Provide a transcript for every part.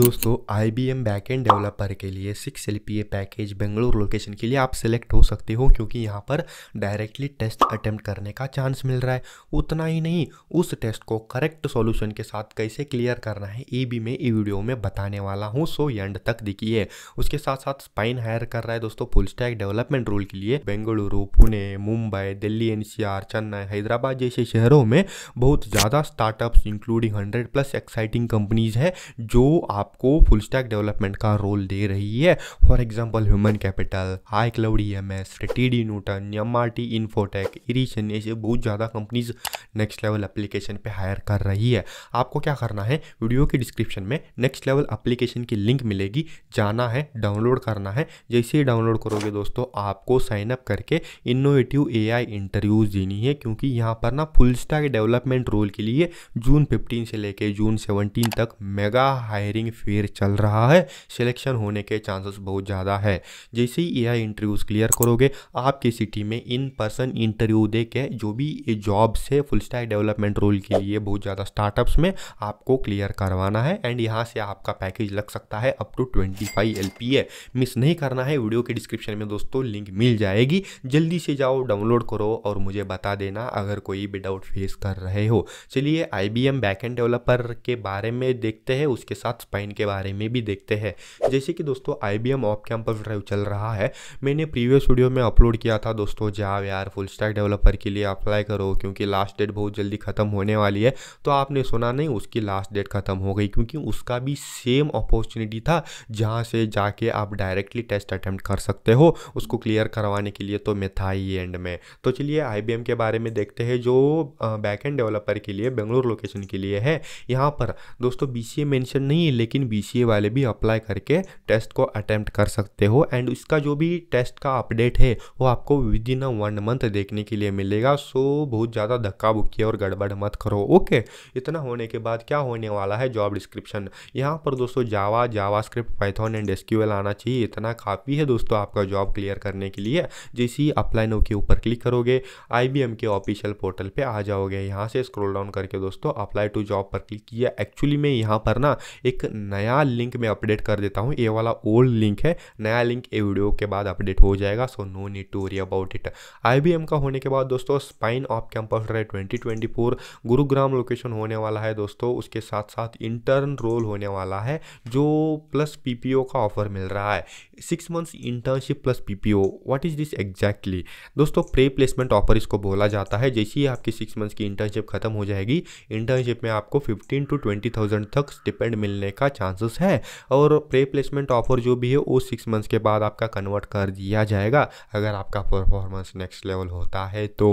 दोस्तों I B M back end developer के लिए six L P A package Bangalore location के लिए आप सेलेक्ट हो सकते हो क्योंकि यहाँ पर डायरेक्टली टेस्ट अटेम्प्ट करने का चांस मिल रहा है उतना ही नहीं उस टेस्ट को करेक्ट सॉल्यूशन के साथ कैसे क्लियर करना है ये भी मैं ये वीडियो में बताने वाला हूँ सो एंड तक दिखिए उसके साथ साथ स्पाइन हायर कर रहा है दोस्तों फुल स्टैक डेवलपमेंट रोल के लिए बेंगलुरु पुणे मुंबई दिल्ली आर चेन्नई हैदराबाद जैसे शहरों में बहुत ज़्यादा startups including hundred plus exciting companies है जो आप आपको फुल स्टैक डेवलपमेंट का रोल दे रही है for example human capital high cloud E M S T D Newton M R T Infotech इरीशन ऐसे बहुत ज़्यादा कंपनीज नेक्स्ट लेवल एप्लीकेशन पे हायर कर रही है आपको क्या करना है वीडियो के डिस्क्रिप्शन में नेक्स्ट लेवल एप्लीकेशन की लिंक मिलेगी जाना है डाउनलोड करना है जैसे ही डाउनलोड करोगे दोस्तों आपको साइन अप करके इनोवेटिव आई इंटरव्यूज़ देनी है क्योंकि यहाँ पर ना फुल स्टैक डेवलपमेंट रोल के लिए जून फिफ्टीन से लेकर जून सेवनटीन तक मेगा हायरिंग फेयर चल रहा है सिलेक्शन होने के चांसेस बहुत ज़्यादा है जैसे ही यह इंटरव्यूज़ क्लियर करोगे आपकी सिटी में इन पर्सन इंटरव्यू दे के जो भी जॉब्स है फुल स्टाइल डेवलपमेंट रोल के लिए बहुत ज़्यादा स्टार्टअप्स में आपको क्लियर करवाना है एंड यहाँ से आपका पैकेज लग सकता है up to twenty five L P A miss नहीं करना है वीडियो के डिस्क्रिप्शन में दोस्तों लिंक मिल जाएगी जल्दी से जाओ डाउनलोड करो और मुझे बता देना अगर कोई भी डाउट फेस कर रहे हो चलिए I B M back end developer के बारे में देखते हैं उसके साथ कंबाइन के बारे में भी देखते हैं जैसे कि दोस्तों I B M off campus drive चल रहा है मैंने प्रीवियस वीडियो में अपलोड किया था दोस्तों जाओ यार फुल स्टैक डेवलपर के लिए अप्लाई करो क्योंकि लास्ट डेट बहुत जल्दी ख़त्म होने वाली है तो आपने सुना नहीं उसकी लास्ट डेट ख़त्म हो गई क्योंकि उसका भी सेम अपॉर्चुनिटी था जहाँ से जाके आप डायरेक्टली टेस्ट अटैम्प्ट कर सकते हो उसको क्लियर करवाने के लिए तो मैं था ही एंड में तो चलिए आई के बारे में देखते हैं जो बैक एंड डेवलपर के लिए बेंगलोर लोकेशन के लिए है यहाँ पर दोस्तों बी सी नहीं है लेकिन बी वाले भी अप्लाई करके टेस्ट को अटैम्प्ट कर सकते हो एंड उसका जो भी टेस्ट का अपडेट है वो आपको विद इन वन मंथ देखने के लिए मिलेगा सो बहुत ज़्यादा धक्का बुक्की और गड़बड़ मत करो ओके इतना होने के बाद क्या होने वाला है जॉब डिस्क्रिप्शन यहाँ पर दोस्तों Java JavaScript Python and SQL आना चाहिए इतना काफ़ी है दोस्तों आपका जॉब क्लियर करने के लिए जैसे ही अप्लाई नो के ऊपर क्लिक करोगे आई के ऑफिशियल पोर्टल पर आ जाओगे यहाँ से स्क्रोल डाउन करके दोस्तों अप्लाई टू जॉब पर क्लिक किया एक्चुअली में यहाँ पर ना एक नया लिंक मैं अपडेट कर देता हूँ ये वाला ओल्ड लिंक है नया लिंक ये वीडियो के बाद अपडेट हो जाएगा so no need to worry about it आई का होने के बाद दोस्तों स्पाइन ऑफ कैंपस रहे ट्वेंटी गुरुग्राम लोकेशन होने वाला है दोस्तों उसके साथ साथ इंटर्न रोल होने वाला है जो प्लस पी का ऑफर मिल रहा है six months internship plus P P O what is this exactly दोस्तों प्रे प्लेसमेंट ऑफर इसको बोला जाता है जैसे ही आपकी सिक्स मंथ्स की इंटर्नशिप खत्म हो जाएगी इंटर्नशिप में आपको फिफ्टीन टू ट्वेंटी थाउजेंड तक स्टिपेंड मिलने का चांसेस है और प्रे प्लेसमेंट ऑफर जो भी है वो सिक्स मंथ्स के बाद आपका कन्वर्ट कर दिया जाएगा अगर आपका परफॉर्मेंस नेक्स्ट लेवल होता है तो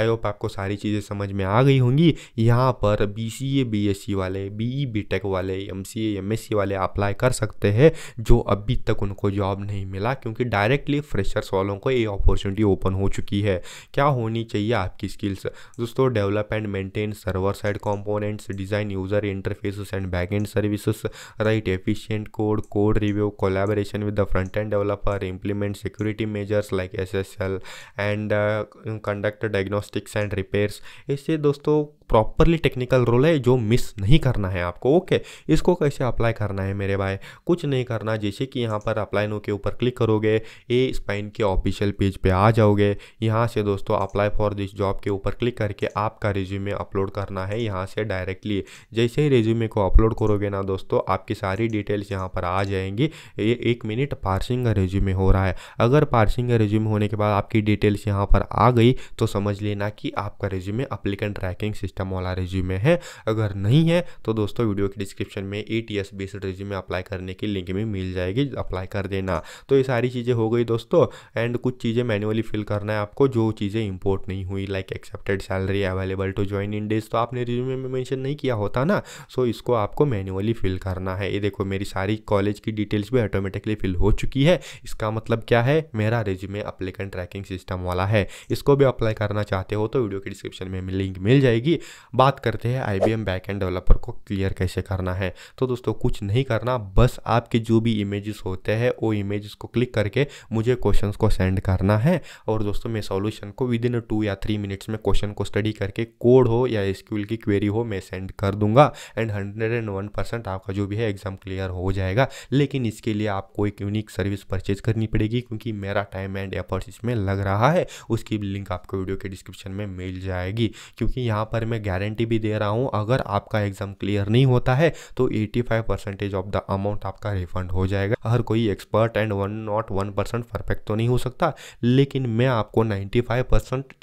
आई होप आपको सारी चीज़ें समझ में आ गई होंगी यहाँ पर B C A B S C वाले बी ई बी टेक वाले M C M S C वाले अप्लाई कर सकते हैं जो अभी तक उनको जॉब नहीं मिला क्योंकि डायरेक्टली फ्रेशर्स वालों को ये अपॉर्चुनिटी ओपन हो चुकी है क्या होनी चाहिए आपकी स्किल्स दोस्तों develop and maintain server side components design user interfaces and back end services write efficient code, code review, collaboration with the front-end developer, implement security measures like SSL and uh, conduct diagnostics and repairs. इससे दोस्तों properly technical role है जो miss नहीं करना है आपको okay इसको कैसे अप्लाई करना है मेरे भाई कुछ नहीं करना जैसे कि यहाँ पर अप्लाई नो के ऊपर क्लिक करोगे ए स्पाइन के ऑफिशियल पेज पे आ जाओगे यहाँ से दोस्तों अप्लाई फॉर दिस जॉब के ऊपर क्लिक करके आपका रिज्यूमे अपलोड करना है यहाँ से डायरेक्टली जैसे ही रिज्यूमे को अपलोड करोगे ना दोस्तों आपकी सारी डिटेल्स यहाँ पर आ जाएंगी ये एक मिनट पार्सिंग का रिज्यूमे हो रहा है अगर पार्सिंग का रिज्यूमे होने के बाद आपकी डिटेल्स यहाँ पर आ गई तो समझ लेना कि आपका resume applicant tracking system system वाला रेज्यूमे है अगर नहीं है तो दोस्तों वीडियो के डिस्क्रिप्शन में A T S based resume apply करने की लिंक में मिल जाएगी अप्लाई कर देना तो ये सारी चीज़ें हो गई दोस्तों एंड कुछ चीज़ें मैनुअली फिल करना है आपको जो चीज़ें इंपोर्ट नहीं हुई like expected salary available to join in days तो आपने रिज्यूमे में मैंशन नहीं किया होता ना सो इसको आपको मैनुअली फिल करना है ये देखो मेरी सारी कॉलेज की डिटेल्स भी ऑटोमेटिकली फिल हो चुकी है इसका मतलब क्या है मेरा रेज्यूमे अप्लीकेंट ट्रैकिंग सिस्टम वाला है इसको भी अप्लाई करना चाहते हो तो वीडियो के डिस्क्रिप्शन में लिंक मिल जाएगी बात करते हैं I B M backend developer को क्लियर कैसे करना है तो दोस्तों कुछ नहीं करना बस आपके जो भी इमेजेस होते हैं वो इमेजेस को क्लिक करके मुझे क्वेश्चन को सेंड करना है और दोस्तों मैं सॉल्यूशन को विद इन टू या थ्री मिनट्स में क्वेश्चन को स्टडी करके कोड हो या स्क्यूल की क्वेरी हो मैं सेंड कर दूंगा and hundred and one percent आपका जो भी है एग्जाम क्लियर हो जाएगा लेकिन इसके लिए आपको एक यूनिक सर्विस परचेज करनी पड़ेगी क्योंकि मेरा टाइम एंड एफर्ट्स इसमें लग रहा है उसकी लिंक आपको वीडियो के डिस्क्रिप्शन में मिल जाएगी क्योंकि यहाँ पर मैं गारंटी भी दे रहा हूँ अगर आपका एग्ज़ाम क्लियर नहीं होता है तो 85 परसेंटेज ऑफ द अमाउंट आपका रिफंड हो जाएगा हर कोई expert and one not one percent perfect तो नहीं हो सकता लेकिन मैं आपको 95 परसेंट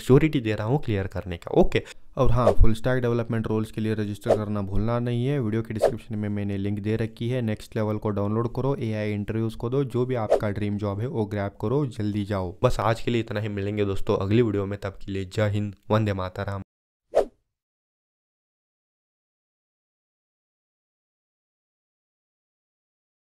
श्योरिटी दे रहा हूँ क्लियर करने का ओके और हाँ फुल स्टैक डेवलपमेंट रोल्स के लिए रजिस्टर करना भूलना नहीं है वीडियो के डिस्क्रिप्शन में मैंने लिंक दे रखी है नेक्स्ट लेवल को डाउनलोड करो एआई इंटरव्यूज को दो जो भी आपका ड्रीम जॉब है वो ग्रैप करो जल्दी जाओ बस आज के लिए इतना ही मिलेंगे दोस्तों अगली वीडियो में तब के लिए जय हिंद वंदे माता राम